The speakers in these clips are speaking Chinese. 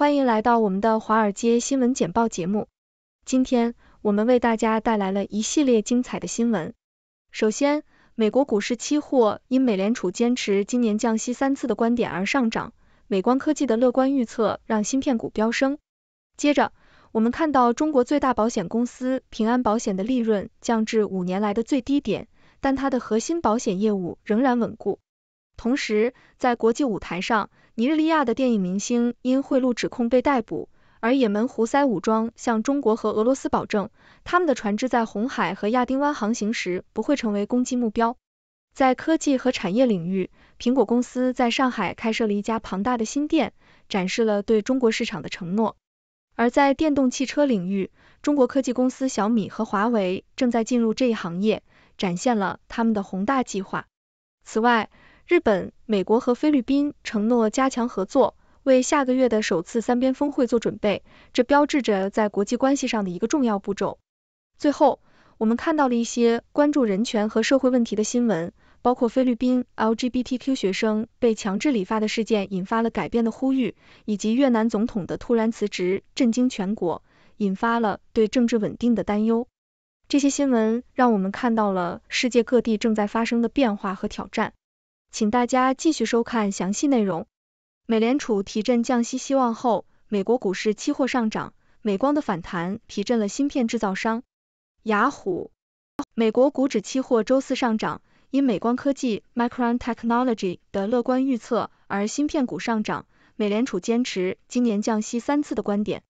欢迎来到我们的华尔街新闻简报节目。今天我们为大家带来了一系列精彩的新闻。首先，美国股市期货因美联储坚持今年降息三次的观点而上涨，美光科技的乐观预测让芯片股飙升。接着，我们看到中国最大保险公司平安保险的利润降至五年来的最低点，但它的核心保险业务仍然稳固。同时，在国际舞台上，尼日利亚的电影明星因贿赂指控被逮捕，而也门胡塞武装向中国和俄罗斯保证，他们的船只在红海和亚丁湾航行时不会成为攻击目标。在科技和产业领域，苹果公司在上海开设了一家庞大的新店，展示了对中国市场的承诺；而在电动汽车领域，中国科技公司小米和华为正在进入这一行业，展现了他们的宏大计划。此外，日本、美国和菲律宾承诺加强合作，为下个月的首次三边峰会做准备，这标志着在国际关系上的一个重要步骤。最后，我们看到了一些关注人权和社会问题的新闻，包括菲律宾 LGBTQ 学生被强制理发的事件引发了改变的呼吁，以及越南总统的突然辞职震惊全国，引发了对政治稳定的担忧。这些新闻让我们看到了世界各地正在发生的变化和挑战。请大家继续收看详细内容。美联储提振降息希望后，美国股市期货上涨，美光的反弹提振了芯片制造商。雅虎，美国股指期货周四上涨，因美光科技 （Micron Technology） 的乐观预测而芯片股上涨。美联储坚持今年降息三次的观点。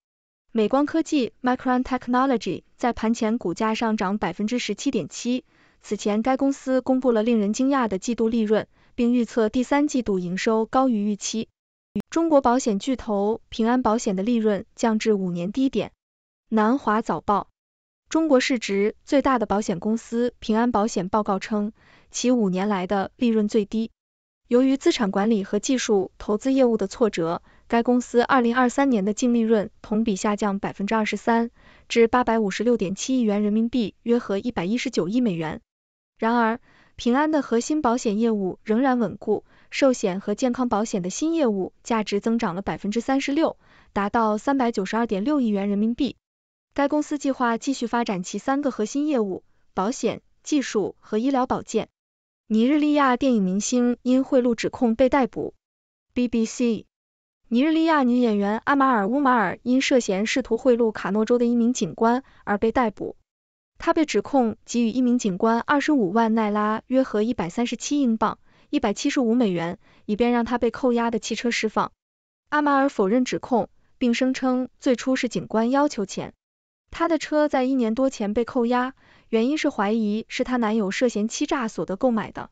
美光科技 （Micron Technology） 在盘前股价上涨百分之十七点七。此前，该公司公布了令人惊讶的季度利润。并预测第三季度营收高于预期。中国保险巨头平安保险的利润降至五年低点。南华早报，中国市值最大的保险公司平安保险报告称，其五年来的利润最低。由于资产管理和技术投资业务的挫折，该公司二零二三年的净利润同比下降百分之二十三，至八百五十六点七亿元人民币，约合一百一十九亿美元。然而，平安的核心保险业务仍然稳固，寿险和健康保险的新业务价值增长了百分之三十六，达到三百九十二点六亿元人民币。该公司计划继续发展其三个核心业务：保险、技术和医疗保健。尼日利亚电影明星因贿赂指控被逮捕。BBC。尼日利亚女演员阿马尔·乌马尔因涉嫌试图贿赂卡诺州的一名警官而被逮捕。他被指控给予一名警官二十五万奈拉（约合一百三十七英镑、一百七十五美元），以便让他被扣押的汽车释放。阿马尔否认指控，并声称最初是警官要求钱。他的车在一年多前被扣押，原因是怀疑是他男友涉嫌欺诈所得购买的。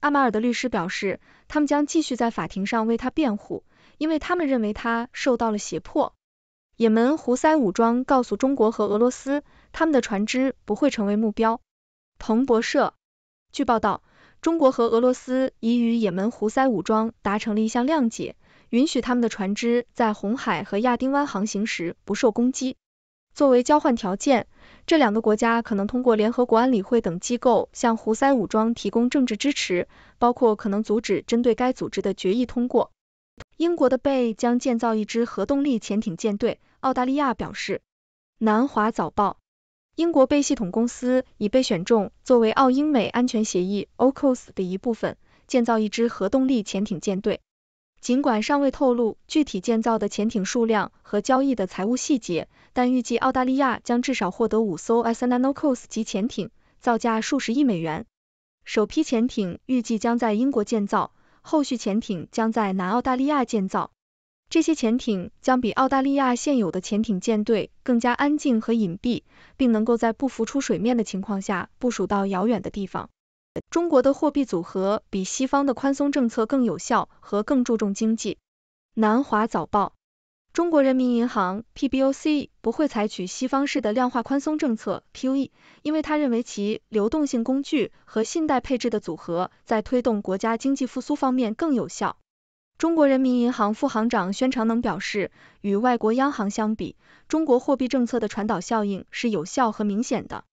阿马尔的律师表示，他们将继续在法庭上为他辩护，因为他们认为他受到了胁迫。也门胡塞武装告诉中国和俄罗斯，他们的船只不会成为目标。彭博社据报道，中国和俄罗斯已与也门胡塞武装达成了一项谅解，允许他们的船只在红海和亚丁湾航行时不受攻击。作为交换条件，这两个国家可能通过联合国安理会等机构向胡塞武装提供政治支持，包括可能阻止针对该组织的决议通过。英国的贝将建造一支核动力潜艇舰队，澳大利亚表示。南华早报：英国贝系统公司已被选中作为澳英美安全协议 （AUKUS） 的一部分，建造一支核动力潜艇舰队。尽管尚未透露具体建造的潜艇数量和交易的财务细节，但预计澳大利亚将至少获得五艘 s n a n o c o s 级潜艇，造价数十亿美元。首批潜艇预计将在英国建造。后续潜艇将在南澳大利亚建造。这些潜艇将比澳大利亚现有的潜艇舰队更加安静和隐蔽，并能够在不浮出水面的情况下部署到遥远的地方。中国的货币组合比西方的宽松政策更有效和更注重经济。南华早报。中国人民银行 （PBOC） 不会采取西方式的量化宽松政策 （QE），因为他认为其流动性工具和信贷配置的组合在推动国家经济复苏方面更有效。中国人民银行副行长宣长能表示，与外国央行相比，中国货币政策的传导效应是有效和明显的。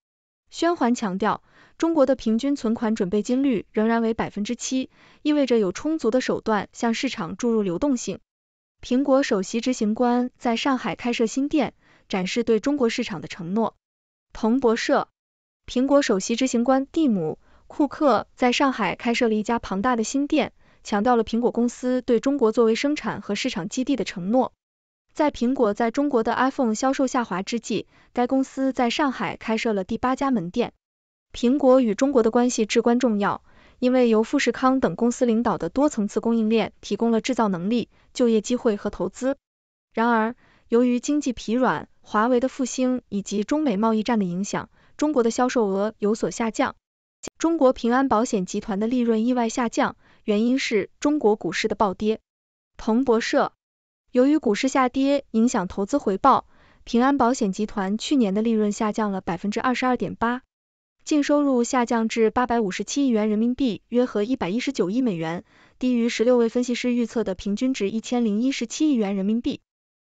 宣环强调，中国的平均存款准备金率仍然为百分之七，意味着有充足的手段向市场注入流动性。苹果首席执行官在上海开设新店，展示对中国市场的承诺。彭博社，苹果首席执行官蒂姆·库克在上海开设了一家庞大的新店，强调了苹果公司对中国作为生产和市场基地的承诺。在苹果在中国的 iPhone 销售下滑之际，该公司在上海开设了第八家门店。苹果与中国的关系至关重要。因为由富士康等公司领导的多层次供应链提供了制造能力、就业机会和投资。然而，由于经济疲软、华为的复兴以及中美贸易战的影响，中国的销售额有所下降。中国平安保险集团的利润意外下降，原因是中国股市的暴跌。彭博社，由于股市下跌影响投资回报，平安保险集团去年的利润下降了百分之二十二点八。净收入下降至八百五十七亿元人民币，约合一百一十九亿美元，低于十六位分析师预测的平均值一千零一十七亿元人民币。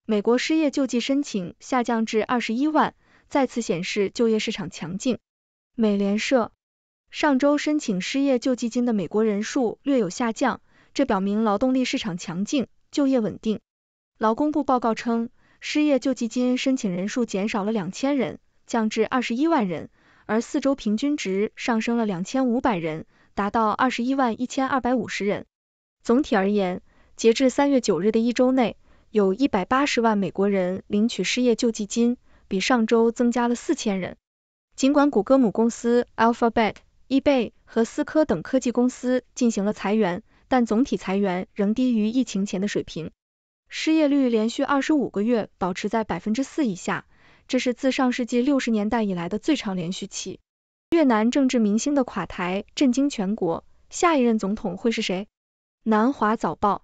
美国失业救济申请下降至二十一万，再次显示就业市场强劲。美联社，上周申请失业救济金的美国人数略有下降，这表明劳动力市场强劲，就业稳定。劳工部报告称，失业救济金申请人数减少了两千人，降至二十一万人。而四周平均值上升了两千五百人，达到二十一万一千二百五十人。总体而言，截至三月九日的一周内，有一百八十万美国人领取失业救济金，比上周增加了四千人。尽管谷歌母公司 Alphabet、eBay 和思科等科技公司进行了裁员，但总体裁员仍低于疫情前的水平。失业率连续二十五个月保持在百分之四以下。这是自上世纪六十年代以来的最长连续期。越南政治明星的垮台震惊全国，下一任总统会是谁？南华早报：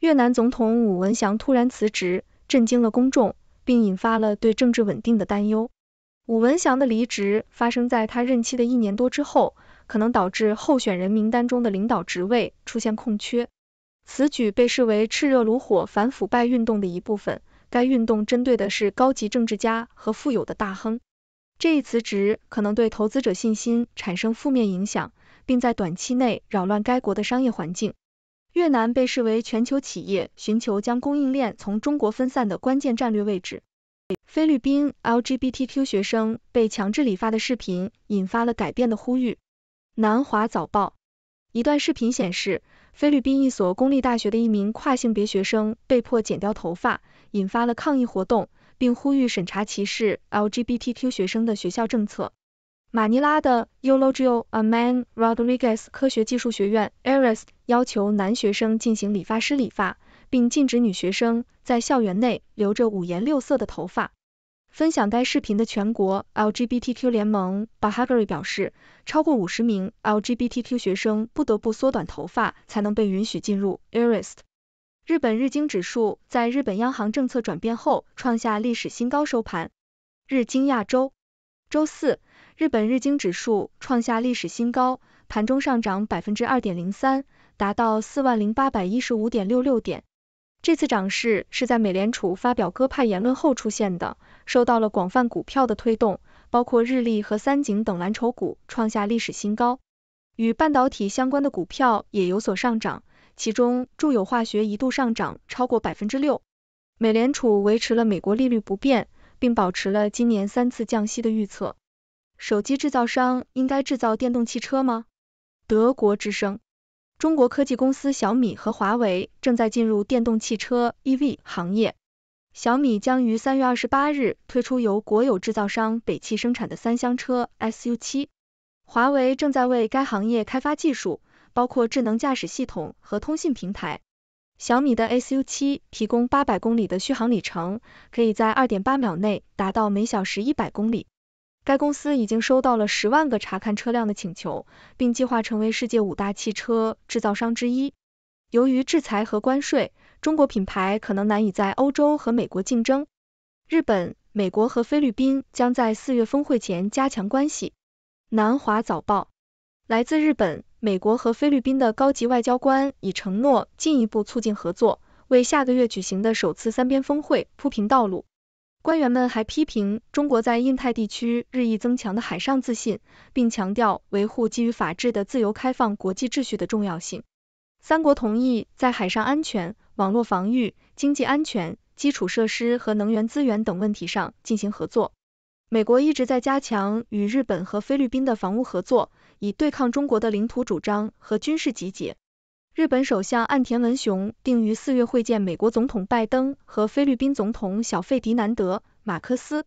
越南总统武文祥突然辞职，震惊了公众，并引发了对政治稳定的担忧。武文祥的离职发生在他任期的一年多之后，可能导致候选人名单中的领导职位出现空缺。此举被视为炽热炉火反腐败运动的一部分。该运动针对的是高级政治家和富有的大亨。这一辞职可能对投资者信心产生负面影响，并在短期内扰乱该国的商业环境。越南被视为全球企业寻求将供应链从中国分散的关键战略位置。菲律宾 LGBTQ 学生被强制理发的视频引发了改变的呼吁。南华早报：一段视频显示，菲律宾一所公立大学的一名跨性别学生被迫剪掉头发。引发了抗议活动，并呼吁审查歧视 LGBTQ 学生的学校政策。马尼拉的 u l o g i o Aman Rodriguez 科学技术学院 a i s t 要求男学生进行理发师理发，并禁止女学生在校园内留着五颜六色的头发。分享该视频的全国 LGBTQ 联盟 b a h a g r i 表示，超过五十名 LGBTQ 学生不得不缩短头发才能被允许进入 a i s t 日本日经指数在日本央行政策转变后创下历史新高收盘。日经亚洲周四，日本日经指数创下历史新高，盘中上涨百分之二点零三，达到四万零八百一十五点六六点。这次涨势是在美联储发表鸽派言论后出现的，受到了广泛股票的推动，包括日立和三井等蓝筹股创下历史新高，与半导体相关的股票也有所上涨。其中，住友化学一度上涨超过百分之六。美联储维持了美国利率不变，并保持了今年三次降息的预测。手机制造商应该制造电动汽车吗？德国之声。中国科技公司小米和华为正在进入电动汽车 EV 行业。小米将于三月二十八日推出由国有制造商北汽生产的三厢车 SU7。华为正在为该行业开发技术。包括智能驾驶系统和通信平台。小米的 SU7 提供八百公里的续航里程，可以在二点八秒内达到每小时一百公里。该公司已经收到了十万个查看车辆的请求，并计划成为世界五大汽车制造商之一。由于制裁和关税，中国品牌可能难以在欧洲和美国竞争。日本、美国和菲律宾将在四月峰会前加强关系。南华早报，来自日本。美国和菲律宾的高级外交官已承诺进一步促进合作，为下个月举行的首次三边峰会铺平道路。官员们还批评中国在印太地区日益增强的海上自信，并强调维护基于法治的自由开放国际秩序的重要性。三国同意在海上安全、网络防御、经济安全、基础设施和能源资源等问题上进行合作。美国一直在加强与日本和菲律宾的防务合作。以对抗中国的领土主张和军事集结。日本首相岸田文雄定于四月会见美国总统拜登和菲律宾总统小费迪南德·马克思。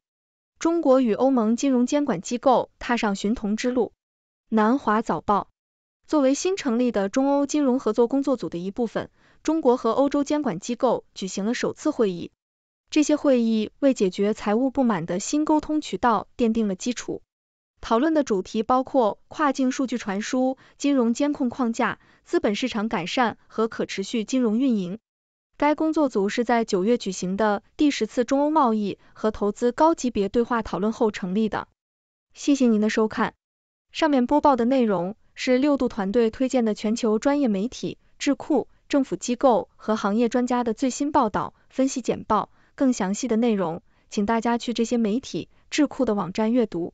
中国与欧盟金融监管机构踏上寻同之路。南华早报作为新成立的中欧金融合作工作组的一部分，中国和欧洲监管机构举行了首次会议。这些会议为解决财务不满的新沟通渠道奠定了基础。讨论的主题包括跨境数据传输、金融监控框架、资本市场改善和可持续金融运营。该工作组是在九月举行的第十次中欧贸易和投资高级别对话讨论后成立的。谢谢您的收看。上面播报的内容是六度团队推荐的全球专业媒体、智库、政府机构和行业专家的最新报道、分析简报。更详细的内容，请大家去这些媒体、智库的网站阅读。